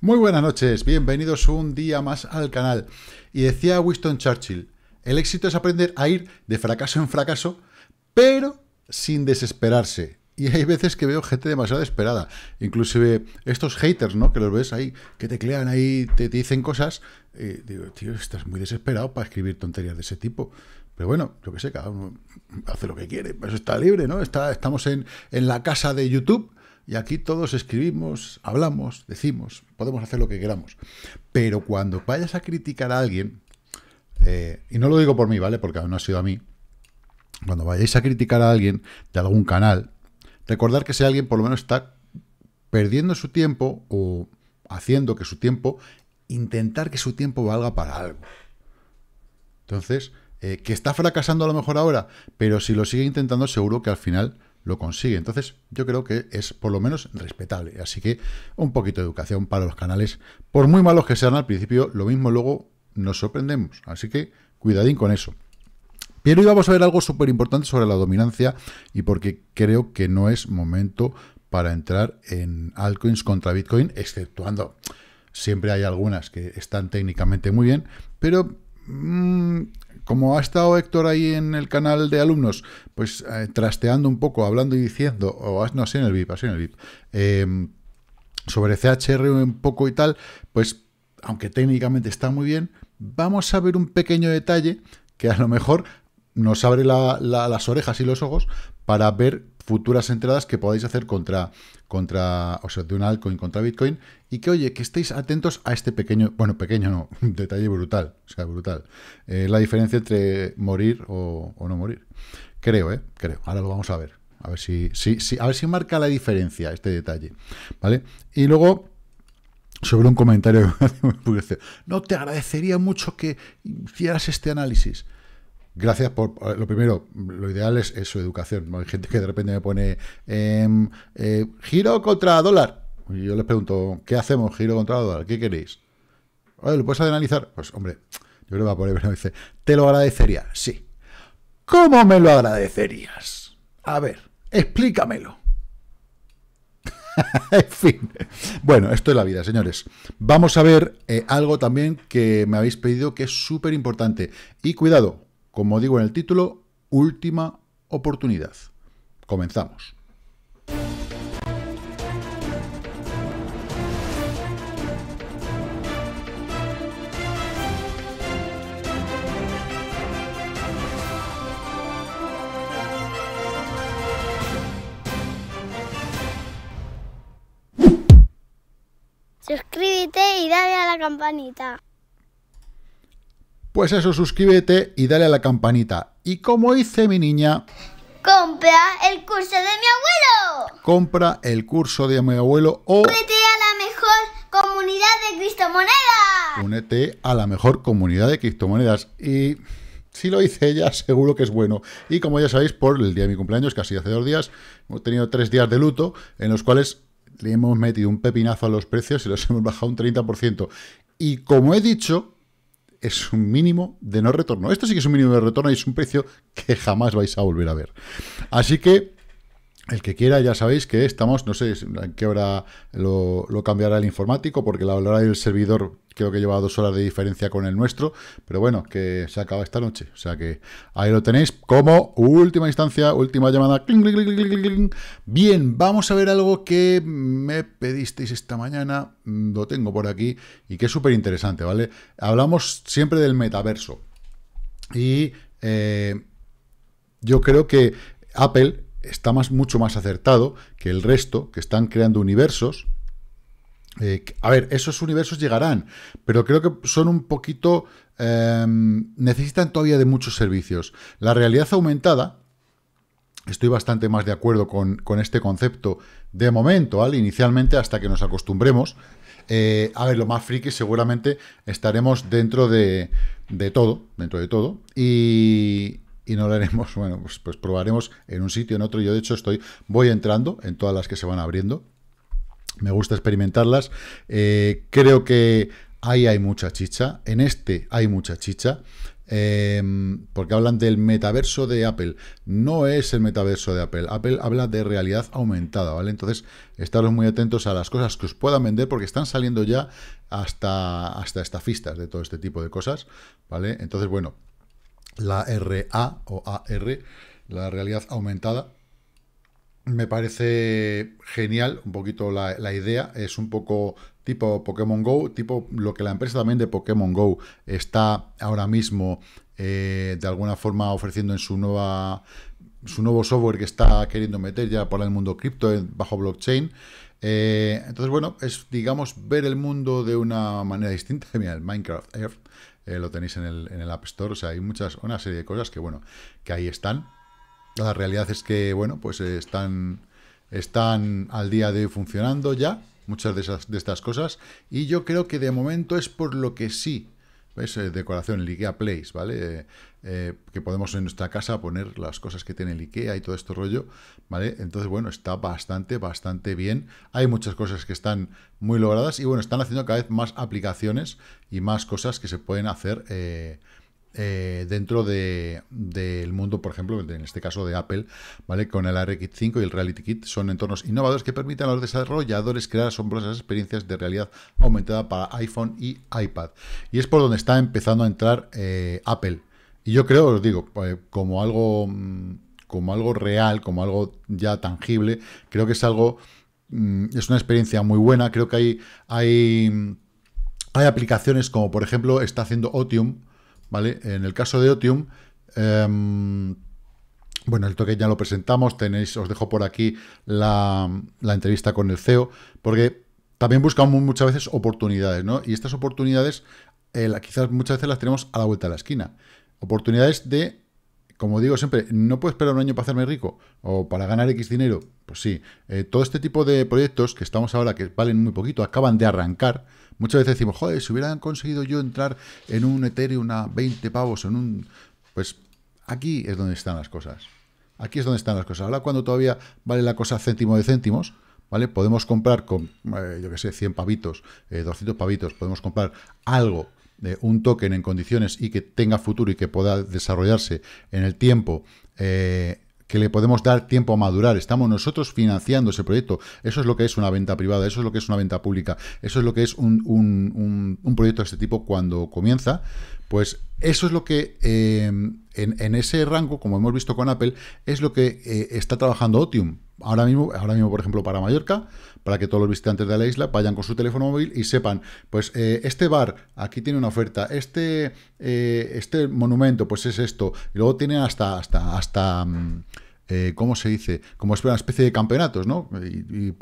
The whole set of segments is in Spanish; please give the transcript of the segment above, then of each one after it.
Muy buenas noches, bienvenidos un día más al canal. Y decía Winston Churchill, el éxito es aprender a ir de fracaso en fracaso, pero sin desesperarse. Y hay veces que veo gente demasiado desesperada. Inclusive estos haters, ¿no? Que los ves ahí, que teclean ahí, te, dicen cosas. Eh, digo, tío, estás muy desesperado para escribir tonterías de ese tipo. Pero bueno, yo que sé, cada uno hace lo que quiere. Eso está libre, ¿no? Está, estamos en, en la casa de YouTube y aquí todos escribimos, hablamos, decimos, podemos hacer lo que queramos. Pero cuando vayas a criticar a alguien, eh, y no lo digo por mí, ¿vale? Porque aún no ha sido a mí. Cuando vayáis a criticar a alguien de algún canal, recordar que ese alguien por lo menos está perdiendo su tiempo o haciendo que su tiempo, intentar que su tiempo valga para algo. Entonces, eh, que está fracasando a lo mejor ahora, pero si lo sigue intentando, seguro que al final lo consigue. Entonces, yo creo que es por lo menos respetable. Así que un poquito de educación para los canales. Por muy malos que sean al principio, lo mismo luego nos sorprendemos. Así que cuidadín con eso. Pero hoy vamos a ver algo súper importante sobre la dominancia y porque creo que no es momento para entrar en altcoins contra Bitcoin, exceptuando siempre hay algunas que están técnicamente muy bien, pero Mm, como ha estado Héctor ahí en el canal de alumnos, pues eh, trasteando un poco, hablando y diciendo, o no, así en el VIP, así en el VIP, em, sobre CHR un poco y tal, pues aunque técnicamente está muy bien, vamos a ver un pequeño detalle que a lo mejor nos abre las orejas y los ojos para ver futuras entradas que podáis hacer contra, contra, o sea, de un altcoin contra Bitcoin, y que, oye, que estéis atentos a este pequeño, bueno, pequeño no, detalle brutal, o sea, brutal. Eh, la diferencia entre morir o, no morir. Creo, ¿eh? Creo. Ahora lo vamos a ver. A ver si, si, si, a ver si marca la diferencia este detalle. ¿Vale? Y luego, sobre un comentario, no te agradecería mucho que hicieras este análisis gracias por, lo primero, lo ideal es, su educación. Hay gente que de repente me pone em, eh, giro contra dólar. Y yo les pregunto, ¿qué hacemos giro contra dólar? ¿Qué queréis? ¿Lo puedes analizar? Pues hombre, yo le voy va a poner, pero dice, ¿te lo agradecería? Sí. ¿Cómo me lo agradecerías? A ver, explícamelo. en fin. Bueno, esto es la vida, señores. Vamos a ver eh, algo también que me habéis pedido que es súper importante. Y cuidado, como digo en el título, última oportunidad. Comenzamos. Suscríbete y dale a la campanita. Pues eso, suscríbete y dale a la campanita. Y como hice mi niña... Compra el curso de mi abuelo. Compra el curso de mi abuelo o... Únete a la mejor comunidad de criptomonedas. Únete a la mejor comunidad de criptomonedas. Y si lo hice ella, seguro que es bueno. Y como ya sabéis, por el día de mi cumpleaños, casi hace dos días, hemos tenido tres días de luto en los cuales le hemos metido un pepinazo a los precios y los hemos bajado un 30%. Y como he dicho, es un mínimo de no retorno. Esto sí que es un mínimo de retorno y es un precio que jamás vais a volver a ver. Así que el que quiera, ya sabéis que estamos, no sé en qué hora lo, cambiará el informático, porque la hora del servidor creo que lleva dos horas de diferencia con el nuestro, pero bueno, que se acaba esta noche. O sea que ahí lo tenéis como última instancia, última llamada. Bien, vamos a ver algo que me pedisteis esta mañana, mm, lo tengo por aquí, y que es súper interesante, ¿vale? Hablamos siempre del metaverso. Y eh, yo creo que Apple está más, mucho más acertado que el resto, que están creando universos. Eh, a ver, esos universos llegarán, pero creo que son un poquito... Em, necesitan todavía de muchos servicios. La realidad aumentada, estoy bastante más de acuerdo con, este concepto de momento, al Inicialmente hasta que nos acostumbremos. Eh, a ver, lo más friki seguramente estaremos dentro de, de todo, dentro de todo. Y, y no lo haremos, bueno, pues, pues, probaremos en un sitio, en otro. Yo de hecho estoy, voy entrando en todas las que se van abriendo. Me gusta experimentarlas. Eh, creo que ahí hay mucha chicha. En este hay mucha chicha. Eh, porque hablan del metaverso de Apple. No es el metaverso de Apple. Apple habla de realidad aumentada, ¿vale? Entonces, estaros muy atentos a las cosas que os puedan vender porque están saliendo ya hasta, hasta estafistas de todo este tipo de cosas, ¿vale? Entonces, bueno, la RA o AR, la realidad aumentada. Me parece genial un poquito la, idea, es un poco tipo Pokémon Go, tipo lo que la empresa también de Pokémon Go está ahora mismo eh, de alguna forma ofreciendo en su nueva su nuevo software que está queriendo meter ya para el mundo cripto eh, bajo blockchain. Eh, entonces, bueno, es, digamos, ver el mundo de una manera distinta. Mira, el Minecraft Earth eh, lo tenéis en el, App Store, o sea, hay muchas, una serie de cosas que, bueno, que ahí están. La realidad es que, bueno, pues eh, están, están al día de hoy funcionando ya, muchas de, de estas cosas, y yo creo que de momento es por lo que sí es decoración, el IKEA Place, ¿vale? Eh, eh, que podemos en nuestra casa poner las cosas que tiene el IKEA y todo este rollo, ¿vale? Entonces, bueno, está bastante, bastante bien. Hay muchas cosas que están muy logradas y, bueno, están haciendo cada vez más aplicaciones y más cosas que se pueden hacer eh, eh, dentro del de, mundo, por ejemplo, en este caso de Apple, ¿vale? Con el ARKit 5 y el Reality Kit son entornos innovadores que permiten a los desarrolladores crear asombrosas experiencias de realidad aumentada para iPhone y iPad. Y es por donde está empezando a entrar eh, Apple. Y yo creo, os digo, eh, como algo mm, como algo real, como algo ya tangible, creo que es algo mm, es una experiencia muy buena, creo que hay hay mm, hay aplicaciones como por ejemplo está haciendo Otium, en el caso de Otium, em, bueno, el toque ya lo presentamos, tenéis, os dejo por aquí la, entrevista con el CEO, porque también buscamos muchas veces oportunidades, ¿no? Y estas oportunidades eh, quizás muchas veces las tenemos a la vuelta de la esquina. Oportunidades de como digo siempre, ¿no puedo esperar un año para hacerme rico? ¿O para ganar X dinero? Pues sí. Eh, todo este tipo de proyectos que estamos ahora, que valen muy poquito, acaban de arrancar. Muchas veces decimos, joder, si hubieran conseguido yo entrar en un Ethereum a 20 pavos, en un... Pues aquí es donde están las cosas. Aquí es donde están las cosas. Ahora cuando todavía vale la cosa céntimo de céntimos, ¿vale? Podemos comprar con, eh, yo qué sé, 100 pavitos, 200 eh, pavitos, podemos comprar algo un token en condiciones y que tenga futuro y que pueda desarrollarse en el tiempo, eh, que le podemos dar tiempo a madurar. Estamos nosotros financiando ese proyecto. Eso es lo que es una venta privada, eso es lo que es una venta pública, eso es lo que es un, proyecto de este tipo cuando comienza. Pues eso es lo que eh, en, en, ese rango, como hemos visto con Apple, es lo que eh, está trabajando Otium Ahora mismo, ahora mismo, por ejemplo, para Mallorca, para que todos los visitantes de la isla vayan con su teléfono móvil y sepan, pues eh, este bar aquí tiene una oferta, este, eh, este monumento pues es esto, y luego tiene hasta, hasta, hasta... Mm, eh, ¿cómo se dice? Como es una especie de campeonatos, ¿no? Y, y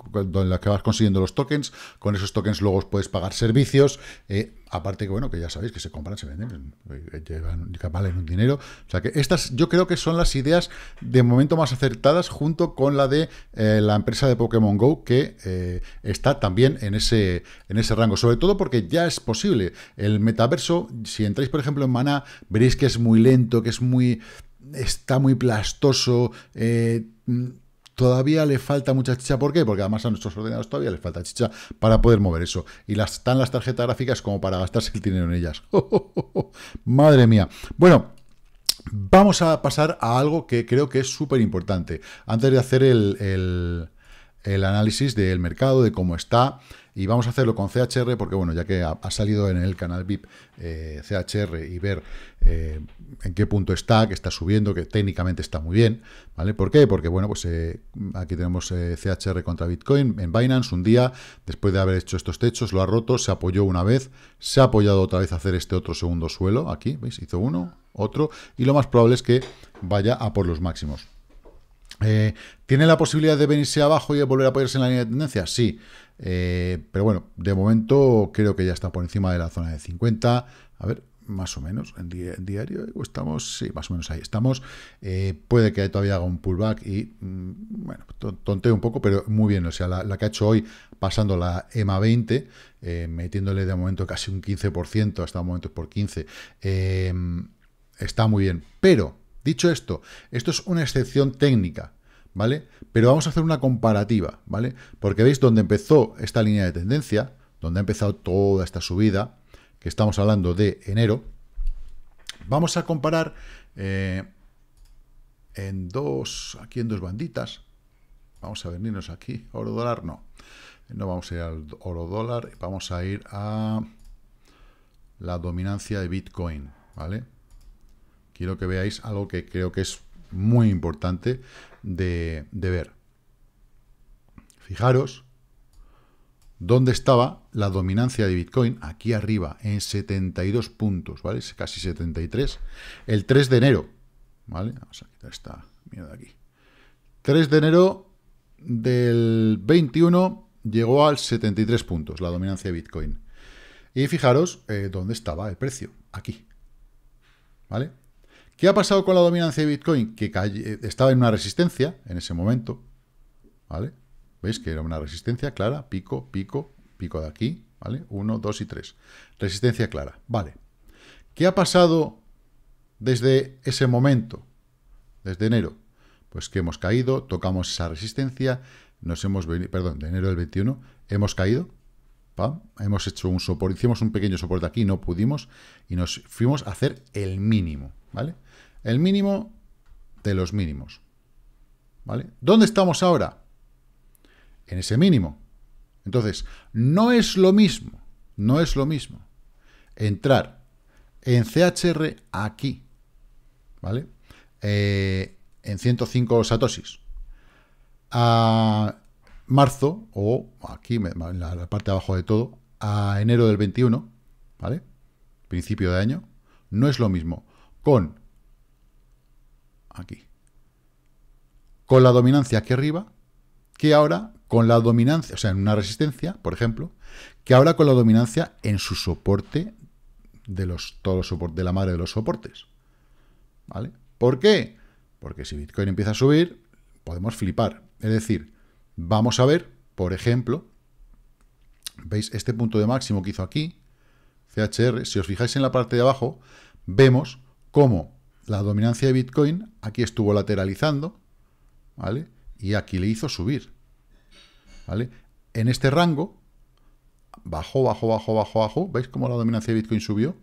la que vas consiguiendo los tokens, con esos tokens luego os puedes pagar servicios, eh, aparte que, bueno, que ya sabéis que se compran, se venden, eh, llevan, valen un dinero. O sea que estas yo creo que son las ideas de momento más acertadas junto con la de la empresa de Pokémon Go que está también en ese, en ese rango, sobre todo porque ya es posible. El metaverso, si entráis por ejemplo en Mana, veréis que es muy lento, que es muy está muy plastoso, eh, todavía le falta mucha chicha. ¿Por qué? Porque además a nuestros ordenadores todavía les falta chicha para poder mover eso. Y las, están las tarjetas gráficas como para gastarse el dinero en ellas. Madre mía. Bueno. Vamos a pasar a algo que creo que es súper importante. Antes de hacer el, el análisis del mercado, de cómo está, y vamos a hacerlo con CHR porque, bueno, ya que ha, salido en el canal VIP eh, CHR y ver eh, en qué punto está, que está subiendo, que técnicamente está muy bien, ¿vale? ¿Por qué? Porque, bueno, pues eh, aquí tenemos CHR contra Bitcoin en Binance un día, después de haber hecho estos techos, lo ha roto, se apoyó una vez, se ha apoyado otra vez a hacer este otro segundo suelo, aquí, ¿veis? Hizo uno, otro, y lo más probable es que vaya a por los máximos. ¿Tiene la posibilidad de venirse abajo y de volver a apoyarse en la línea de tendencia? Sí. Eh, pero bueno, de momento creo que ya está por encima de la zona de 50. A ver, más o menos, en diario estamos, sí, más o menos ahí estamos. Eh, puede que todavía haga un pullback y, mm, bueno, tonteo un poco, pero muy bien. O sea, la, que ha hecho hoy pasando la EMA 20, eh, metiéndole de momento casi un 15%, hasta momentos por 15, está muy bien. Pero, dicho esto, esto es una excepción técnica. ¿vale? Pero vamos a hacer una comparativa, ¿vale? Porque veis donde empezó esta línea de tendencia, donde ha empezado toda esta subida, que estamos hablando de enero, vamos a comparar eh, en dos, aquí en dos banditas, vamos a venirnos aquí, oro dólar, no, no vamos a ir al oro dólar, vamos a ir a la dominancia de Bitcoin, ¿vale? Quiero que veáis algo que creo que es muy importante de, ver. Fijaros dónde estaba la dominancia de Bitcoin, aquí arriba, en 72 puntos, ¿vale? casi 73. El 3 de enero, ¿vale? Vamos a quitar esta mierda aquí. 3 de enero del 21 llegó al 73 puntos la dominancia de Bitcoin. Y fijaros eh, dónde estaba el precio, aquí. ¿Vale? ¿Qué ha pasado con la dominancia de Bitcoin? Que estaba en una resistencia en ese momento, ¿vale? ¿Veis que era una resistencia clara? Pico, pico, pico de aquí, ¿vale? Uno, dos y tres, Resistencia clara, ¿vale? ¿Qué ha pasado desde ese momento, desde enero? Pues que hemos caído, tocamos esa resistencia, nos hemos venido, perdón, de enero del 21, hemos caído, hemos hecho un soporte, hicimos un pequeño soporte aquí, no pudimos, y nos fuimos a hacer el mínimo, ¿vale? El mínimo de los mínimos, ¿vale? ¿Dónde estamos ahora? En ese mínimo. Entonces, no es lo mismo, no es lo mismo entrar en CHR aquí, ¿vale? Eh, en 105 satosis. a marzo, o aquí en la parte de abajo de todo, a enero del 21, ¿vale? Principio de año, no es lo mismo con, aquí, con la dominancia aquí arriba, que ahora con la dominancia, o sea, en una resistencia, por ejemplo, que ahora con la dominancia en su soporte de los, todos los soportes, de la madre de los soportes. ¿Vale? ¿Por qué? Porque si Bitcoin empieza a subir, podemos flipar. Es decir, vamos a ver, por ejemplo, veis este punto de máximo que hizo aquí, CHR, si os fijáis en la parte de abajo, vemos como la dominancia de Bitcoin aquí estuvo lateralizando, ¿vale? Y aquí le hizo subir, ¿vale? En este rango, bajó, bajó, bajó, bajó, bajó, ¿veis cómo la dominancia de Bitcoin subió?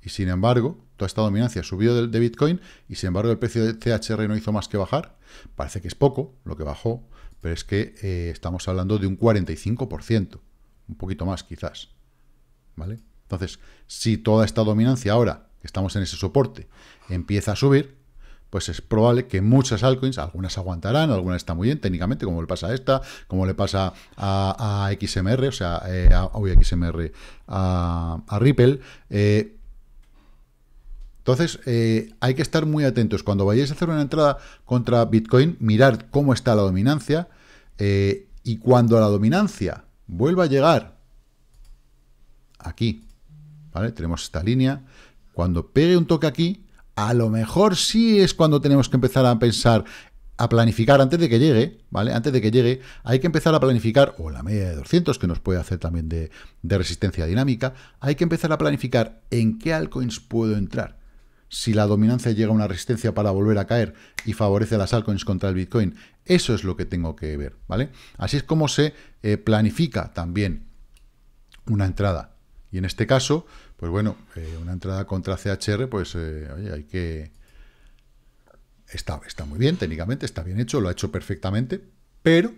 Y sin embargo, toda esta dominancia subió de, Bitcoin y sin embargo el precio de CHR no hizo más que bajar. Parece que es poco lo que bajó, pero es que eh, estamos hablando de un 45%, un poquito más quizás, ¿vale? Entonces, si toda esta dominancia ahora que estamos en ese soporte, empieza a subir, pues es probable que muchas altcoins, algunas aguantarán, algunas están muy bien técnicamente, como le pasa a esta, como le pasa a, XMR, o sea, eh, a, XMR, a, Ripple. Eh, entonces, eh, hay que estar muy atentos. Cuando vayáis a hacer una entrada contra Bitcoin, mirad cómo está la dominancia. y cuando la dominancia vuelva a llegar aquí, ¿vale? Tenemos esta línea, cuando pegue un toque aquí, a lo mejor sí es cuando tenemos que empezar a pensar, a planificar antes de que llegue, ¿vale? Antes de que llegue, hay que empezar a planificar, o la media de 200, que nos puede hacer también de, resistencia dinámica, hay que empezar a planificar en qué altcoins puedo entrar si la dominancia llega a una resistencia para volver a caer y favorece a las altcoins contra el Bitcoin. Eso es lo que tengo que ver, ¿vale? Así es como se eh, planifica también una entrada. Y en este caso, pues bueno, eh, una entrada contra CHR, pues eh, oye, hay que... Está, está muy bien técnicamente, está bien hecho, lo ha hecho perfectamente, pero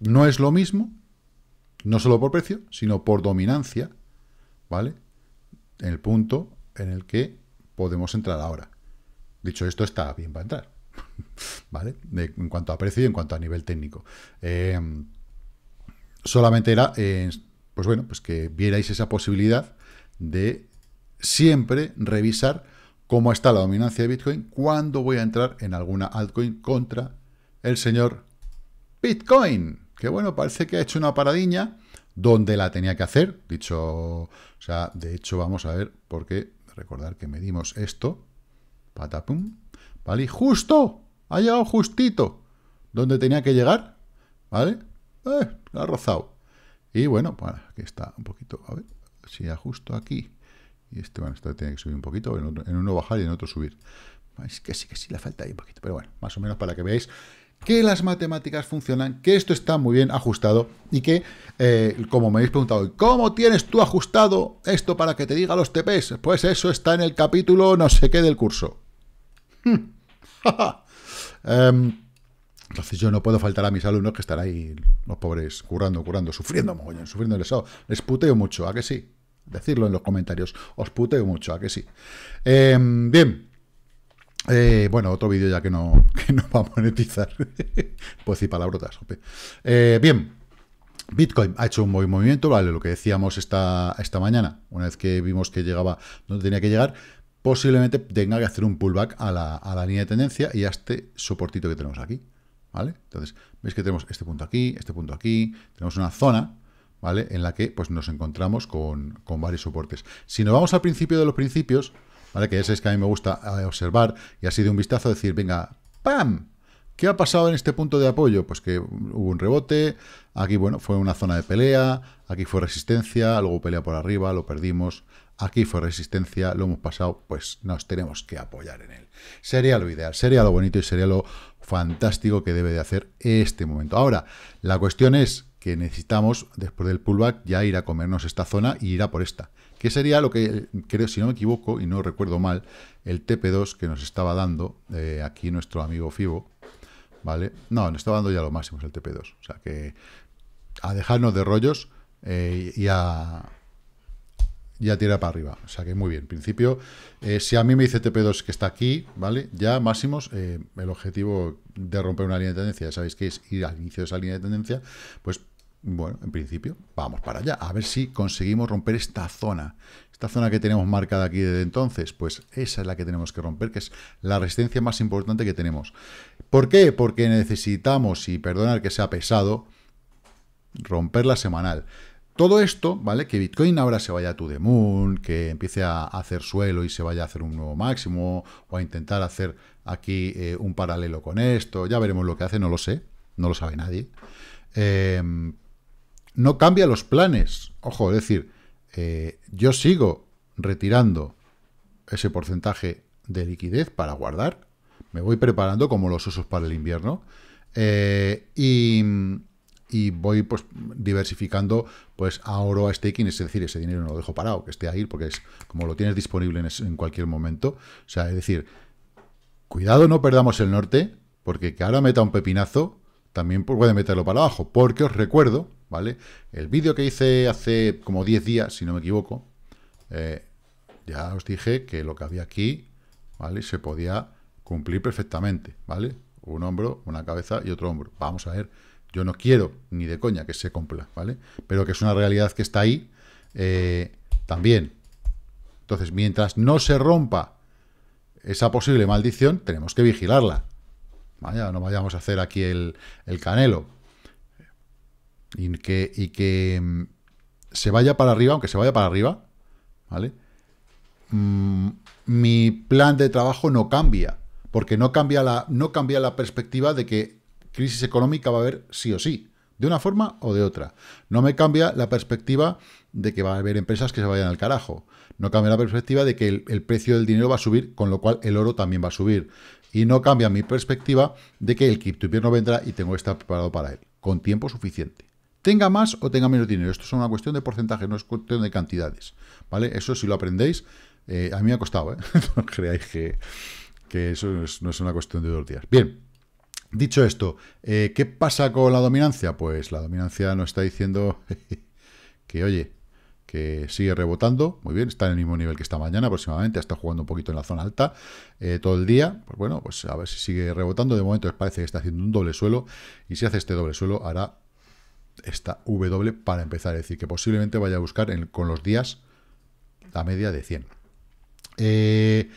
no es lo mismo, no solo por precio, sino por dominancia, ¿vale? En el punto en el que podemos entrar ahora. Dicho esto, está bien para entrar, ¿vale? en cuanto a precio y en cuanto a nivel técnico. Eh, solamente era, pues bueno, pues que vierais esa posibilidad de siempre revisar cómo está la dominancia de Bitcoin cuando voy a entrar en alguna altcoin contra el señor Bitcoin. Que bueno, parece que ha hecho una paradiña donde la tenía que hacer. Dicho, o sea, de hecho, vamos a ver, por qué. recordar que medimos esto. Patapum. ¿Vale? Y justo, ha llegado justito donde tenía que llegar. ¿Vale? Eh, la ha rozado. Y bueno, bueno, pues aquí está un poquito, a ver, si ajusto aquí, y este, bueno, este tiene que subir un poquito, en, uno bajar y en otro subir. Es que sí, que sí, le falta ahí un poquito, pero bueno, más o menos para que veáis que las matemáticas funcionan, que esto está muy bien ajustado y que, eh, como me habéis preguntado, hoy, ¿cómo tienes tú ajustado esto para que te diga los TPs? Pues eso está en el capítulo no sé qué del curso. Em, entonces yo no puedo faltar a mis alumnos que están ahí, los pobres, currando, curando sufriendo, mogollón, sufriendo el Les puteo mucho, ¿a que sí? Decirlo en los comentarios. Os puteo mucho, ¿a que sí? Em, bien. Eh, bueno, otro vídeo ya que no, que va a monetizar. pues y palabrotas. Eh, bien. Bitcoin ha hecho un buen movimiento, vale, lo que decíamos esta, esta mañana, una vez que vimos que llegaba donde tenía que llegar, posiblemente tenga que hacer un pullback a la, a la línea de tendencia y a este soportito que tenemos aquí, ¿vale? Entonces, veis que tenemos este punto aquí, este punto aquí, tenemos una zona ¿vale? En la que pues, nos encontramos con, con varios soportes. Si nos vamos al principio de los principios, ¿vale? Que ya sabéis que a mí me gusta eh, observar y así de un vistazo decir, venga, ¡pam! ¿Qué ha pasado en este punto de apoyo? Pues que hubo un rebote, aquí bueno, fue una zona de pelea, aquí fue resistencia, luego pelea por arriba, lo perdimos, aquí fue resistencia, lo hemos pasado, pues nos tenemos que apoyar en él. Sería lo ideal, sería lo bonito y sería lo fantástico que debe de hacer este momento. Ahora, la cuestión es que necesitamos después del pullback ya ir a comernos esta zona y ir a por esta. Que sería lo que, creo, si no me equivoco y no recuerdo mal, el TP2 que nos estaba dando eh, aquí nuestro amigo Fibo. ¿Vale? No, nos estaba dando ya lo máximo, el TP2. O sea que a dejarnos de rollos eh, y, a, tirar para arriba. O sea que muy bien. En principio, eh, si a mí me dice TP2 que está aquí, ¿vale? Ya máximos, el objetivo de romper una línea de tendencia, ya sabéis que es ir al inicio de esa línea de tendencia, pues bueno, en principio, vamos para allá. A ver si conseguimos romper esta zona. Esta zona que tenemos marcada aquí desde entonces, pues esa es la que tenemos que romper, que es la resistencia más importante que tenemos. ¿Por qué? Porque necesitamos, y perdonar que sea pesado, romper la semanal. Todo esto, ¿vale? Que Bitcoin ahora se vaya a to moon, que empiece a hacer suelo y se vaya a hacer un nuevo máximo, o a intentar hacer aquí eh, un paralelo con esto. Ya veremos lo que hace, no lo sé, no lo sabe nadie. Em, no cambia los planes. Ojo, es decir, eh, yo sigo retirando ese porcentaje de liquidez para guardar. Me voy preparando como los usos para el invierno. Eh, y, voy pues diversificando pues a oro, a staking, es decir, ese dinero no lo dejo parado, que esté ahí, porque es como lo tienes disponible en, en cualquier momento. O sea, es decir, cuidado, no perdamos el norte, porque que ahora meta un pepinazo, también puede meterlo para abajo. Porque os recuerdo ¿vale? El vídeo que hice hace como 10 días, si no me equivoco, eh, ya os dije que lo que había aquí, ¿vale? Se podía cumplir perfectamente, ¿vale? Un hombro, una cabeza y otro hombro. Vamos a ver, yo no quiero ni de coña que se cumpla, ¿vale? Pero que es una realidad que está ahí eh, también. Entonces, mientras no se rompa esa posible maldición, tenemos que vigilarla. Vaya, no vayamos a hacer aquí el, el canelo y que, mm, se vaya para arriba, aunque se vaya para arriba, ¿vale? Mm, mi plan de trabajo no cambia, porque no cambia, la, no cambia la perspectiva de que crisis económica va a haber sí o sí, de una forma o de otra. No me cambia la perspectiva de que va a haber empresas que se vayan al carajo. No cambia la perspectiva de que el, precio del dinero va a subir, con lo cual el oro también va a subir. Y no cambia mi perspectiva de que el cripto invierno vendrá y tengo que estar preparado para él, con tiempo suficiente tenga más o tenga menos dinero. Esto es una cuestión de porcentaje, no es cuestión de cantidades. ¿Vale? Eso si lo aprendéis, eh, a mí me ha costado, ¿eh? no creáis que, eso no es una cuestión de dos días. Bien. Dicho esto, eh, ¿qué pasa con la dominancia? Pues la dominancia nos está diciendo que, oye, que sigue rebotando, muy bien, está en el mismo nivel que esta mañana aproximadamente, estado jugando un poquito en la zona alta eh, todo el día, pues bueno, pues a ver si sigue rebotando, de momento parece que está haciendo un doble suelo, y si hace este doble suelo hará esta W para empezar. Es decir, que posiblemente vaya a buscar con los días la media de 100. Eh,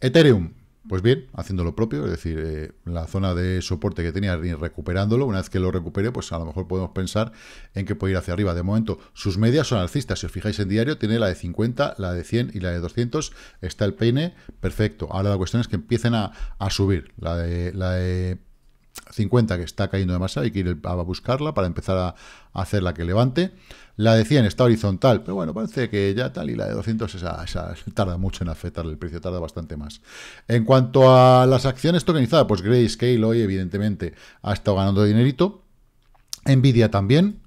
Ethereum, pues bien, haciendo lo propio, es decir, eh, la zona de soporte que tenía recuperándolo, una vez que lo recupere, pues a lo mejor podemos pensar en que puede ir hacia arriba. De momento, sus medias son alcistas, si os fijáis en diario, tiene la de 50, la de 100 y la de 200, está el peine, perfecto. Ahora la cuestión es que empiecen a, a subir, la de, la de 50 que está cayendo de masa, hay que ir a buscarla para empezar a, hacer la que levante. La de 100 está horizontal, pero bueno, parece que ya tal, y la de 200 esa, tarda mucho en afectarle, el precio, tarda bastante más. En cuanto a las acciones tokenizadas, pues Grayscale hoy evidentemente ha estado ganando dinerito, Nvidia también,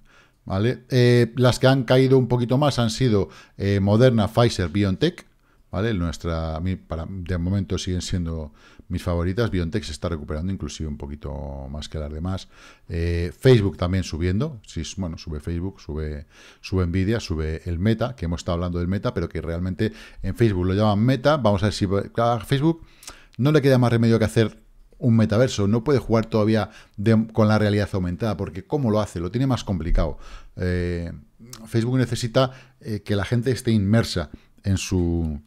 ¿vale? Eh, las que han caído un poquito más han sido eh, Moderna, Pfizer, BioNTech, ¿vale? Nuestra, de momento siguen siendo mis favoritas, BioNTech se está recuperando inclusive un poquito más que las demás. Eh, Facebook también subiendo. bueno, sube Facebook, sube, sube Nvidia, sube el Meta, que hemos estado hablando del Meta, pero que realmente en Facebook lo llaman Meta. Vamos a ver si a Facebook no le queda más remedio que hacer un metaverso, no puede jugar todavía con la realidad aumentada, porque ¿cómo lo hace? Lo tiene más complicado. Eh, Facebook necesita eh, que la gente esté inmersa en su,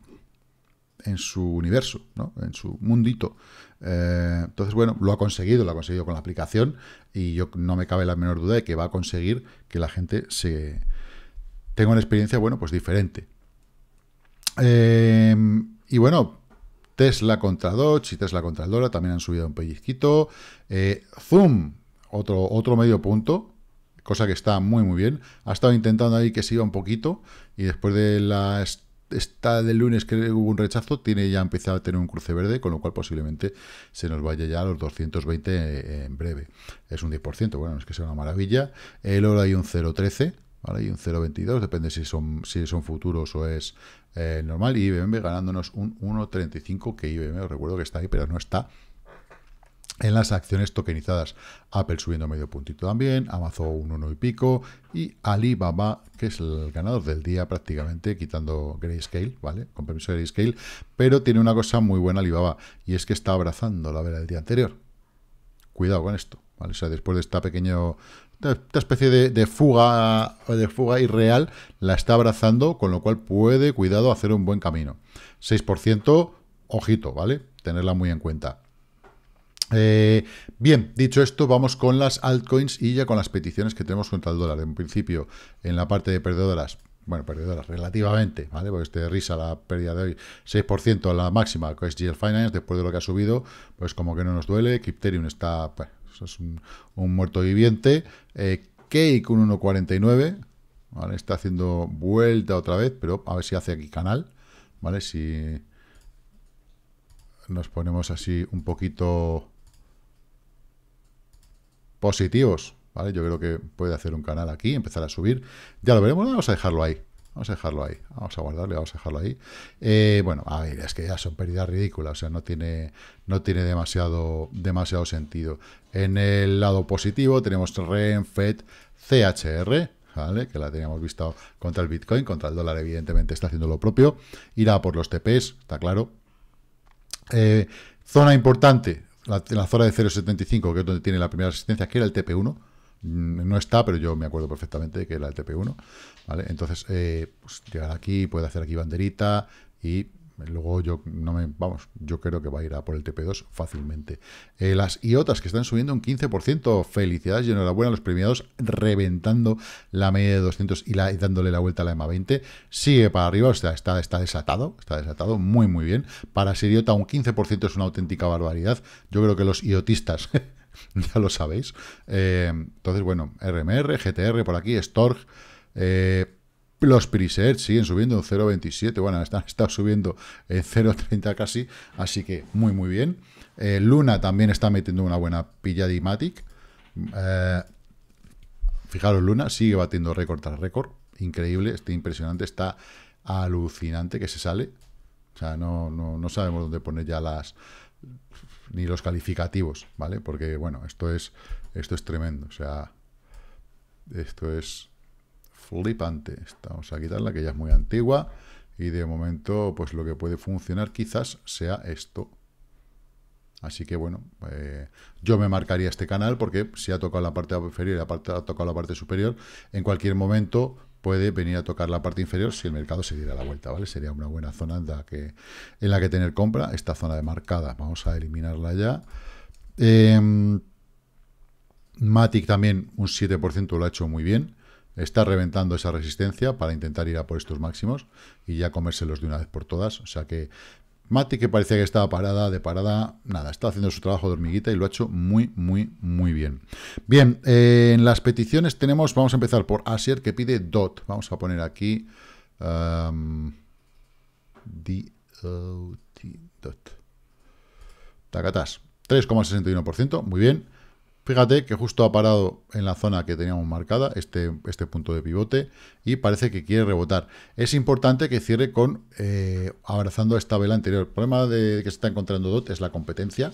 en su universo, ¿no? en su mundito. Eh, entonces, bueno, lo ha conseguido, lo ha conseguido con la aplicación y yo no me cabe la menor duda de que va a conseguir que la gente se tenga una experiencia, bueno, pues diferente. Eh, y bueno, Tesla contra Dodge y Tesla contra el dólar también han subido un pellizquito. Eh, Zoom, otro, otro medio punto, cosa que está muy muy bien. Ha estado intentando ahí que siga un poquito y después de las está del lunes que hubo un rechazo, tiene ya empezado a tener un cruce verde, con lo cual posiblemente se nos vaya ya a los 220 en breve. Es un 10%, bueno, es que sea una maravilla. El oro hay un 0,13. ¿Vale? Y un 0,22, depende si son, si son futuros o es eh, normal. Y IBM ganándonos un 1,35, que IBM os recuerdo que está ahí, pero no está en las acciones tokenizadas, Apple subiendo medio puntito también, Amazon un 1 y pico, y Alibaba, que es el ganador del día prácticamente, quitando Grayscale, ¿vale? Con permiso de Grayscale, pero tiene una cosa muy buena Alibaba, y es que está abrazando la vela del día anterior. Cuidado con esto, ¿vale? O sea, después de esta pequeña esta especie de, fuga de fuga irreal la está abrazando, con lo cual puede, cuidado, hacer un buen camino. 6%, ojito, ¿vale? Tenerla muy en cuenta. Eh, bien, dicho esto, vamos con las altcoins y ya con las peticiones que tenemos contra el dólar. En principio, en la parte de perdedoras, bueno, perdedoras relativamente, ¿vale? Porque este risa la pérdida de hoy, 6% a la máxima, que es Finance, después de lo que ha subido, pues como que no nos duele, Crypterium está, pues, es un, muerto viviente, eh, Cake un 1.49, ¿vale? Está haciendo vuelta otra vez, pero a ver si hace aquí canal, ¿vale? Si nos ponemos así un poquito positivos, ¿vale? Yo creo que puede hacer un canal aquí, empezar a subir. Ya lo veremos, vamos a dejarlo ahí. Vamos a dejarlo ahí, vamos a guardarle, vamos a dejarlo ahí. Eh, bueno, a ver, es que ya son pérdidas ridículas, o sea, no tiene, no tiene demasiado, demasiado sentido. En el lado positivo tenemos Renfed CHR, ¿vale? que la teníamos visto contra el Bitcoin, contra el dólar evidentemente está haciendo lo propio. Irá por los TPs, está claro. Eh, zona importante, en la zona de 0.75, que es donde tiene la primera asistencia que era el TP1. Mm, no está, pero yo me acuerdo perfectamente que era el TP1. ¿vale? Entonces, eh, pues llegar aquí, puede hacer aquí banderita y Luego yo no me. Vamos, yo creo que va a ir a por el TP2 fácilmente. Eh, las IOTAS que están subiendo un 15%. Felicidades y enhorabuena a los premiados, reventando la media de 200 y, dándole la vuelta a la EMA 20. Sigue para arriba, o sea, está, está desatado, está desatado, muy, muy bien. Para IOTA un 15% es una auténtica barbaridad. Yo creo que los IOTistas. ya lo sabéis. Eh, entonces, bueno, RMR, GTR por aquí, Storg, eh, los presets siguen subiendo en 0.27, bueno, están subiendo en 0.30 casi, así que muy muy bien. Eh, Luna también está metiendo una buena pilla de Matic. Eh, fijaros, Luna sigue batiendo récord tras récord, increíble, está impresionante, está alucinante que se sale. O sea, no, no, no sabemos dónde poner ya las ni los calificativos, ¿vale? Porque, bueno, esto es, esto es tremendo, o sea, esto es flipante. estamos vamos a quitarla, que ya es muy antigua. Y de momento, pues lo que puede funcionar quizás sea esto. Así que bueno, eh, yo me marcaría este canal porque si ha tocado la parte inferior y ha tocado la parte superior, en cualquier momento puede venir a tocar la parte inferior si el mercado se diera la vuelta, ¿vale? Sería una buena zona en la que, en la que tener compra, esta zona de marcada, vamos a eliminarla ya. Em, Matic también un 7% lo ha hecho muy bien, Está reventando esa resistencia para intentar ir a por estos máximos y ya comérselos de una vez por todas. O sea que Mati, que parecía que estaba parada, de parada, nada, está haciendo su trabajo de hormiguita y lo ha hecho muy, muy, muy bien. Bien, eh, en las peticiones tenemos, vamos a empezar por Asier, que pide DOT. Vamos a poner aquí um, DOT. Tacatas, 3,61%, muy bien. Fíjate que justo ha parado en la zona que teníamos marcada, este, este punto de pivote, y parece que quiere rebotar. Es importante que cierre con eh, abrazando esta vela anterior. El problema de que se está encontrando DOT es la competencia,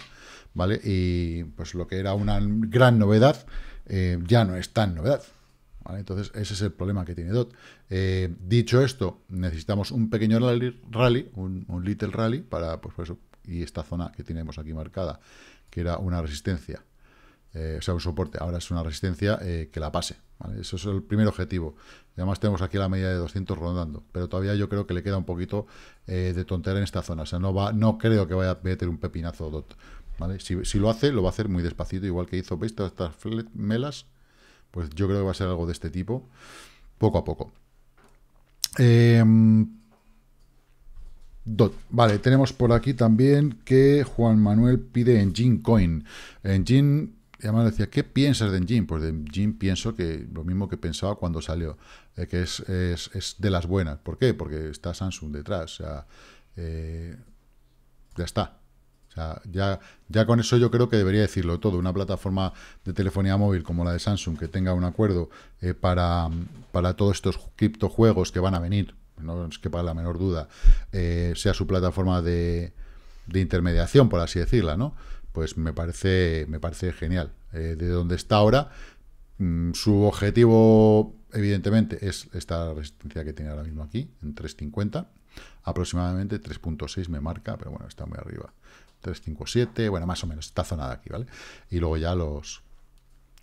¿vale? Y pues lo que era una gran novedad, eh, ya no es tan novedad. Entonces, ese es el problema que tiene DOT. Eh, dicho esto, necesitamos un pequeño rally, un, little rally, para, pues, y esta zona que tenemos aquí marcada, que era una resistencia eh, o sea, un soporte, ahora es una resistencia eh, que la pase. Eso es el primer objetivo. además tenemos aquí la media de 200 rondando, pero todavía yo creo que le queda un poquito eh, de tontería en esta zona. O sea, no, va, no creo que vaya a meter un pepinazo dot. Si, lo hace, lo va a hacer muy despacito, igual que hizo, ¿veis? Todas estas melas, pues yo creo que va a ser algo de este tipo, poco a poco. Em, dot. Vale, tenemos por aquí también que Juan Manuel pide en Coin. En y además decía, ¿qué piensas de Engine? Pues de Engine pienso que lo mismo que pensaba cuando salió, eh, que es, es, es, de las buenas. ¿Por qué? Porque está Samsung detrás. Eh, ya está. ya, ya con eso yo creo que debería decirlo todo. Una plataforma de telefonía móvil como la de Samsung que tenga un acuerdo eh, para, para todos estos criptojuegos que van a venir, no es que para la menor duda, sea su plataforma de, de intermediación, por así decirla, ¿no? pues me parece, me parece genial. Eh, de donde está ahora, mm, su objetivo, evidentemente, es esta resistencia que tiene ahora mismo aquí, en 350, aproximadamente 3.6 me marca, pero bueno, está muy arriba. 357, bueno, más o menos, esta zona de aquí, ¿vale? Y luego ya los,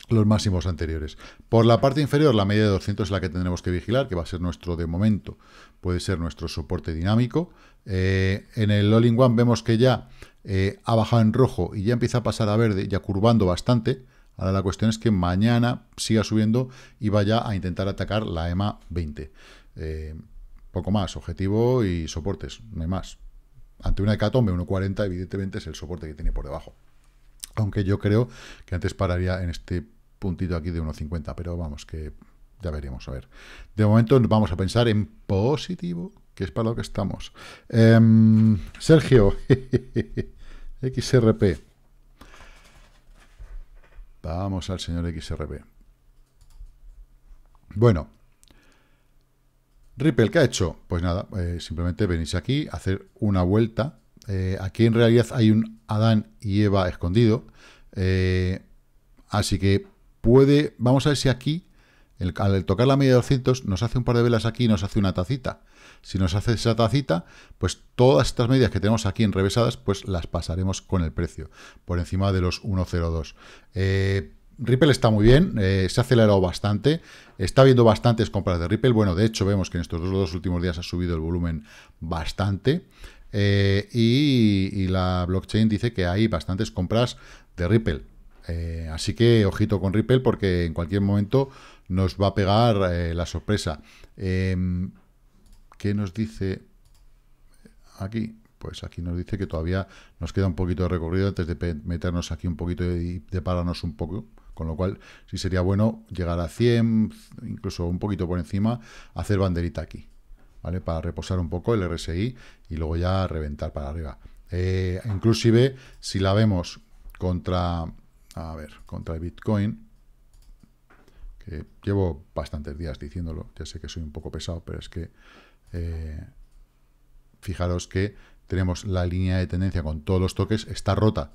los máximos anteriores. Por la parte inferior, la media de 200 es la que tendremos que vigilar, que va a ser nuestro, de momento, puede ser nuestro soporte dinámico. Eh, en el All-in-One vemos que ya eh, ha bajado en rojo y ya empieza a pasar a verde, ya curvando bastante. Ahora la cuestión es que mañana siga subiendo y vaya a intentar atacar la EMA 20. Eh, poco más, objetivo y soportes, no hay más. Ante una hecatombe 1.40, evidentemente es el soporte que tiene por debajo. Aunque yo creo que antes pararía en este puntito aquí de 1.50, pero vamos, que ya veremos, a ver. De momento vamos a pensar en positivo, que es para lo que estamos. Em, Sergio, XRP. Vamos al señor XRP. Bueno, Ripple, ¿qué ha hecho? Pues nada, eh, simplemente venís aquí, a hacer una vuelta. Eh, aquí en realidad hay un Adán y Eva escondido. Eh, así que puede, vamos a ver si aquí, al tocar la media de 200, nos hace un par de velas aquí y nos hace una tacita. Si nos hace esa tacita, pues todas estas medidas que tenemos aquí enrevesadas, pues las pasaremos con el precio, por encima de los 1,02. Eh, Ripple está muy bien, eh, se ha acelerado bastante, está habiendo bastantes compras de Ripple, bueno, de hecho vemos que en estos dos, últimos días ha subido el volumen bastante, eh, y, la blockchain dice que hay bastantes compras de Ripple, así que ojito con Ripple porque en cualquier momento nos va a pegar la sorpresa. Em, ¿Qué nos dice aquí? Pues aquí nos dice que todavía nos queda un poquito de recorrido antes de meternos aquí un poquito y de pararnos un poco. Con lo cual, sí sería bueno llegar a 100, incluso un poquito por encima, hacer banderita aquí, ¿vale? Para reposar un poco el RSI y luego ya reventar para arriba. Eh, inclusive, si la vemos contra, a ver, contra el Bitcoin, que llevo bastantes días diciéndolo, ya sé que soy un poco pesado, pero es que eh, fijaros que tenemos la línea de tendencia con todos los toques, está rota,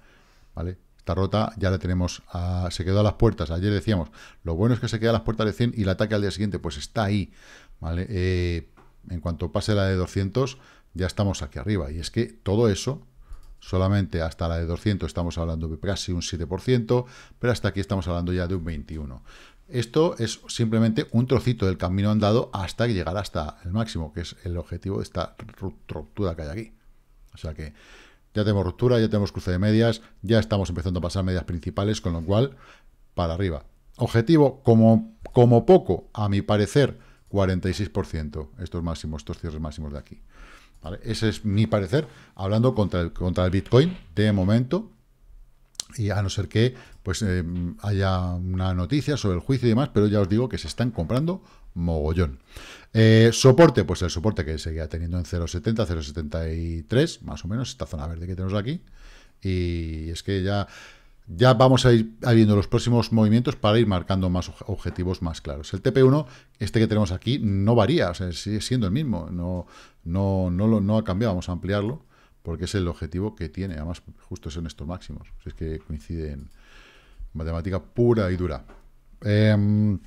¿vale? Está rota, ya la tenemos, se quedó a las puertas, ayer decíamos, lo bueno es que se queda a las puertas de 100 y el ataque al día siguiente, pues está ahí, ¿vale? Eh, en cuanto pase la de 200, ya estamos aquí arriba, y es que todo eso, solamente hasta la de 200 estamos hablando de casi un 7%, pero hasta aquí estamos hablando ya de un 21%. Esto es simplemente un trocito del camino andado hasta llegar hasta el máximo, que es el objetivo de esta ruptura que hay aquí. O sea que ya tenemos ruptura, ya tenemos cruce de medias, ya estamos empezando a pasar medias principales, con lo cual, para arriba. Objetivo, como, como poco, a mi parecer, 46%, estos máximos, estos cierres máximos de aquí. Ese es mi parecer, hablando contra el, contra el Bitcoin de momento, y a no ser que pues eh, haya una noticia sobre el juicio y demás, pero ya os digo que se están comprando mogollón. Eh, soporte, pues el soporte que seguía teniendo en 0.70, 0.73, más o menos, esta zona verde que tenemos aquí. Y es que ya, ya vamos a ir viendo los próximos movimientos para ir marcando más objetivos más claros. El TP1, este que tenemos aquí, no varía, sigue siendo el mismo, no, no, no, lo, no ha cambiado, vamos a ampliarlo porque es el objetivo que tiene. Además, justo son estos máximos. Si es que coinciden matemática pura y dura. Em,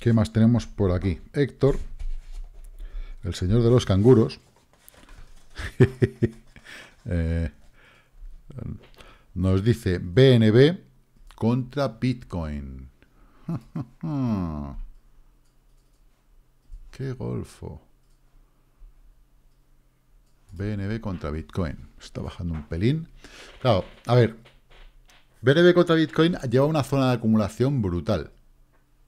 ¿Qué más tenemos por aquí? Héctor, el señor de los canguros. Eh, nos dice BNB contra Bitcoin. ¡Qué golfo! BNB contra Bitcoin. Está bajando un pelín. Claro, a ver. BNB contra Bitcoin lleva una zona de acumulación brutal.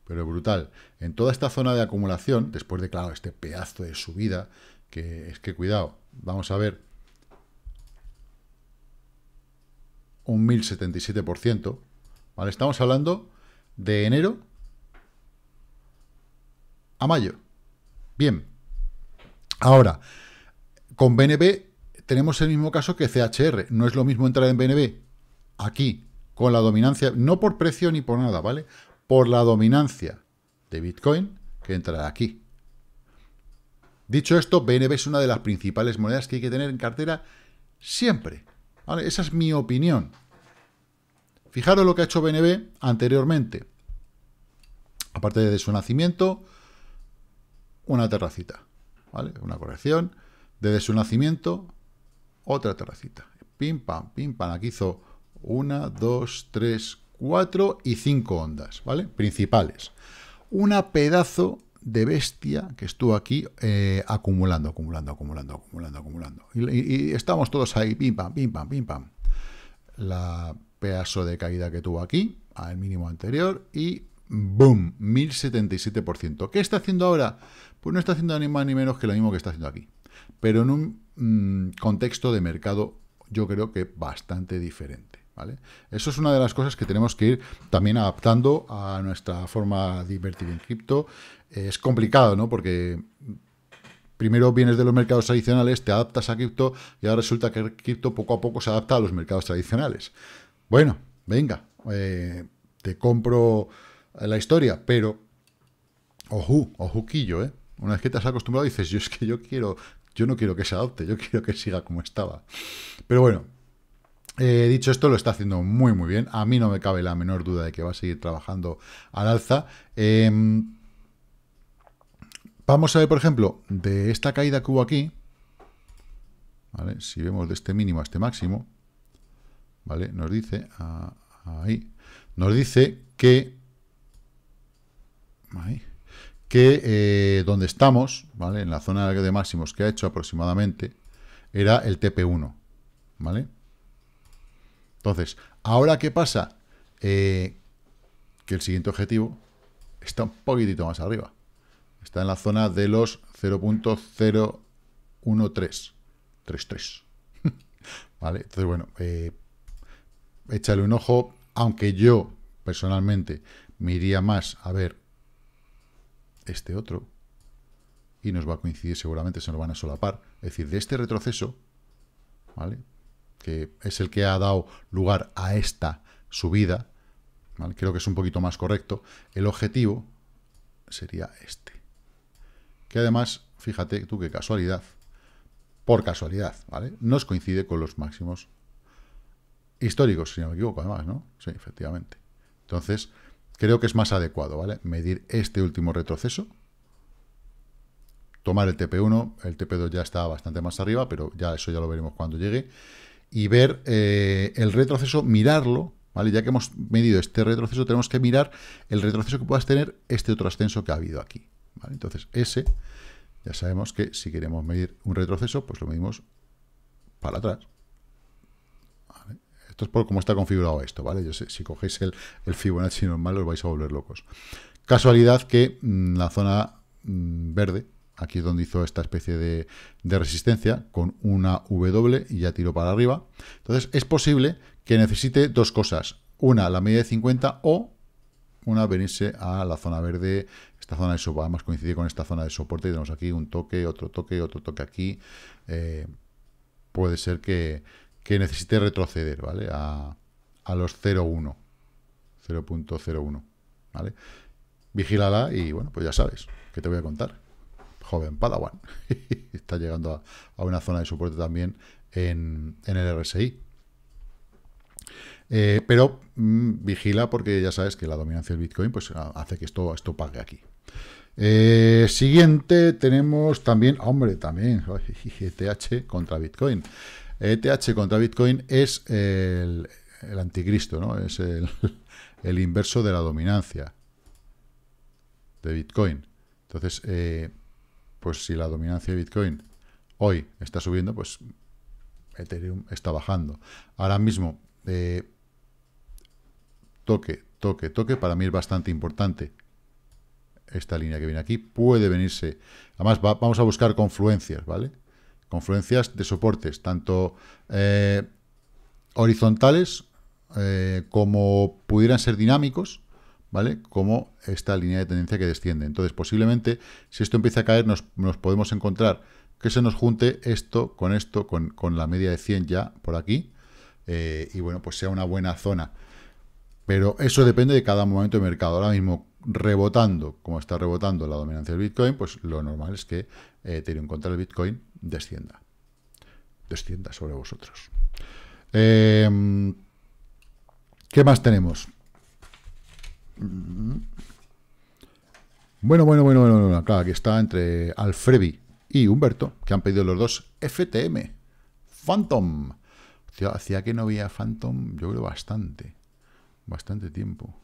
Pero brutal. En toda esta zona de acumulación, después de, claro, este pedazo de subida, que es que cuidado, vamos a ver. Un 1077%. ¿Vale? Estamos hablando de enero a mayo. Bien. Ahora, con BNB tenemos el mismo caso que CHR. No es lo mismo entrar en BNB aquí con la dominancia, no por precio ni por nada, ¿vale? Por la dominancia de Bitcoin que entrar aquí. Dicho esto, BNB es una de las principales monedas que hay que tener en cartera siempre. ¿vale? Esa es mi opinión. Fijaros lo que ha hecho BNB anteriormente. Aparte de su nacimiento, una terracita, ¿vale? Una corrección desde su nacimiento, otra terracita. Pim, pam, pim, pam. Aquí hizo una, dos, tres, cuatro y cinco ondas, ¿vale? Principales. Una pedazo de bestia que estuvo aquí acumulando, acumulando, acumulando, acumulando, acumulando. Y, estamos todos ahí, pim, pam, pim, pam, pim, pam. La pedazo de caída que tuvo aquí, al mínimo anterior, y boom, 1077%. ¿Qué está haciendo ahora? Pues no está haciendo ni más ni menos que lo mismo que está haciendo aquí pero en un mm, contexto de mercado yo creo que bastante diferente. ¿vale? Eso es una de las cosas que tenemos que ir también adaptando a nuestra forma de invertir en cripto. Es complicado, ¿no? Porque primero vienes de los mercados tradicionales, te adaptas a cripto y ahora resulta que cripto poco a poco se adapta a los mercados tradicionales. Bueno, venga, eh, te compro la historia, pero ojú, ojuquillo, ¿eh? Una vez que te has acostumbrado dices, yo es que yo quiero yo no quiero que se adopte, yo quiero que siga como estaba. Pero bueno, eh, dicho esto, lo está haciendo muy, muy bien. A mí no me cabe la menor duda de que va a seguir trabajando al alza. Em, vamos a ver, por ejemplo, de esta caída que hubo aquí, si vemos de este mínimo a este máximo, ¿vale? nos dice, ah, ahí, nos dice que, ahí, que eh, donde estamos, ¿vale? En la zona de máximos que ha hecho aproximadamente, era el TP1, ¿vale? Entonces, ¿ahora qué pasa? Eh, que el siguiente objetivo está un poquitito más arriba. Está en la zona de los 0.013. 33. ¿Vale? Entonces, bueno, eh, échale un ojo, aunque yo personalmente me iría más a ver este otro, y nos va a coincidir seguramente, se nos van a solapar. Es decir, de este retroceso, ¿vale? que es el que ha dado lugar a esta subida, creo que es un poquito más correcto, el objetivo sería este. Que además, fíjate tú qué casualidad, por casualidad, ¿vale? Nos coincide con los máximos históricos, si no me equivoco, además, ¿no? Sí, efectivamente. Entonces, Creo que es más adecuado, ¿vale? Medir este último retroceso. Tomar el TP1, el TP2 ya está bastante más arriba, pero ya eso ya lo veremos cuando llegue. Y ver eh, el retroceso, mirarlo, ¿vale? Ya que hemos medido este retroceso, tenemos que mirar el retroceso que puedas tener este otro ascenso que ha habido aquí, Entonces, ese, ya sabemos que si queremos medir un retroceso, pues lo medimos para atrás, esto por cómo está configurado esto, ¿vale? Yo sé, si cogéis el, Fibonacci normal os vais a volver locos. Casualidad que mm, la zona mm, verde, aquí es donde hizo esta especie de, resistencia con una W y ya tiro para arriba. Entonces es posible que necesite dos cosas. Una, la media de 50 o una, venirse a la zona verde, esta zona de soporte, además coincide con esta zona de soporte y tenemos aquí un toque, otro toque, otro toque aquí. Eh, puede ser que, que necesite retroceder, ¿vale? A, los 0.1, 0.01, ¿vale? Vigílala y, bueno, pues ya sabes, que te voy a contar? Joven Padawan. Está llegando a, una zona de soporte también en, el RSI. Eh, pero mm, vigila porque ya sabes que la dominancia del Bitcoin pues, hace que esto, esto pague aquí. Eh, siguiente tenemos también, hombre, también ETH contra Bitcoin. ETH contra Bitcoin es el, anticristo, ¿no? Es el, inverso de la dominancia de Bitcoin. Entonces, eh, pues si la dominancia de Bitcoin hoy está subiendo, pues Ethereum está bajando. Ahora mismo, eh, toque, toque, toque, para mí es bastante importante esta línea que viene aquí. Puede venirse, además vamos a buscar confluencias, ¿vale? confluencias de soportes, tanto eh, horizontales eh, como pudieran ser dinámicos, ¿vale? Como esta línea de tendencia que desciende. Entonces, posiblemente, si esto empieza a caer, nos, podemos encontrar que se nos junte esto con esto, con, la media de 100 ya por aquí, eh, y bueno, pues sea una buena zona. Pero eso depende de cada momento de mercado. Ahora mismo, rebotando, como está rebotando la dominancia del Bitcoin, pues lo normal es que eh, a contra el Bitcoin descienda. Descienda sobre vosotros. Em, ¿Qué más tenemos? Bueno, bueno, bueno, bueno, claro, aquí está entre Alfrevi y Humberto, que han pedido los dos FTM, Phantom. Hacía, hacía que no había Phantom, yo creo, bastante, bastante tiempo.